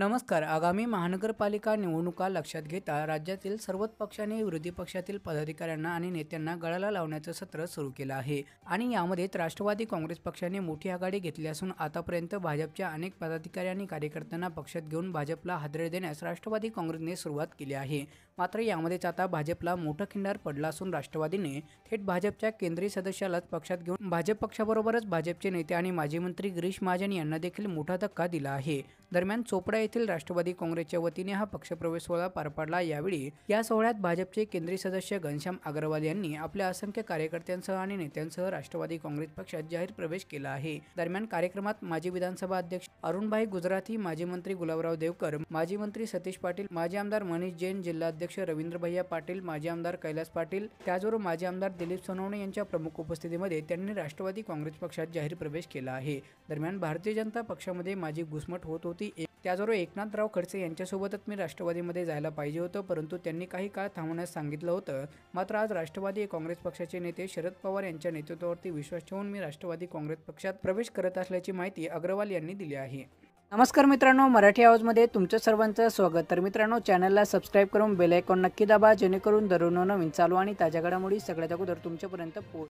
नमस्कार आगामी महानगरपालिका निवडणुका लक्षात घेता राज्यातील सर्वच पक्षाने विरोधी पक्षातील पदाधिकाऱ्यांना आणि नेत्यांना गळाला लावण्याचं सत्र सुरू केलं आहे आणि यामध्येच राष्ट्रवादी काँग्रेस पक्षाने मोठी आघाडी घेतली असून आतापर्यंत भाजपच्या अनेक पदाधिकारी आणि कार्यकर्त्यांना पक्षात घेऊन भाजपला हादरे देण्यास राष्ट्रवादी काँग्रेसने सुरुवात केली आहे मात्र यामध्येच आता भाजपला मोठा खिंडार पडला असून राष्ट्रवादीने थेट भाजपच्या केंद्रीय सदस्यालाच पक्षात घेऊन भाजप पक्षाबरोबरच भाजपचे नेते आणि माजी मंत्री गिरीश महाजन यांना देखील मोठा धक्का दिला आहे दरम्यान चोपडा येथील राष्ट्रवादी काँग्रेसच्या वतीने हा पक्षप्रवेश सोहळा पार पडला यावेळी या सोहळ्यात भाजपचे केंद्रीय सदस्य घनश्याम अग्रवाल यांनी आपल्या असंख्य कार्यकर्त्यांसह आणि नेत्यांसह राष्ट्रवादी काँग्रेस पक्षात जाहीर प्रवेश केला आहे दरम्यान कार्यक्रमात माजी विधानसभा अध्यक्ष अरुणभाई गुजराती माजी मंत्री गुलाबराव देवकर माजी मंत्री सतीश पाटील माजी आमदार मनीष जैन जिल्हाध्यक्ष रवींद्र पाटील माजी आमदार कैलास पाटील त्याचबरोबर माजी आमदार दिलीप सोनवणे यांच्या प्रमुख उपस्थितीमध्ये त्यांनी राष्ट्रवादी काँग्रेस पक्षात जाहीर प्रवेश केला आहे दरम्यान भारतीय जनता पक्षामध्ये माझी घुसमट होत होती त्याचबरोबर एकनाथराव खडसे यांच्यासोबतच मी राष्ट्रवादीमध्ये जायला पाहिजे होतं परंतु त्यांनी काही काळ थांबण्यास सांगितलं होतं मात्र आज राष्ट्रवादी काँग्रेस पक्षाचे नेते शरद पवार यांच्या नेतृत्वावरती विश्वास ठेवून मी राष्ट्रवादी काँग्रेस पक्षात प्रवेश करत असल्याची माहिती अग्रवाल यांनी दिली आहे नमस्कार मित्रांनो मराठी आवाजमध्ये तुमचं सर्वांचं स्वागत तर मित्रांनो चॅनलला सबस्क्राईब करून बेल आयकॉन नक्की दाबा जेणेकरून दररोज नवीन चालू आणि ताज्या घडामोडी सगळ्यात अगोदर तुमच्यापर्यंत पोहोच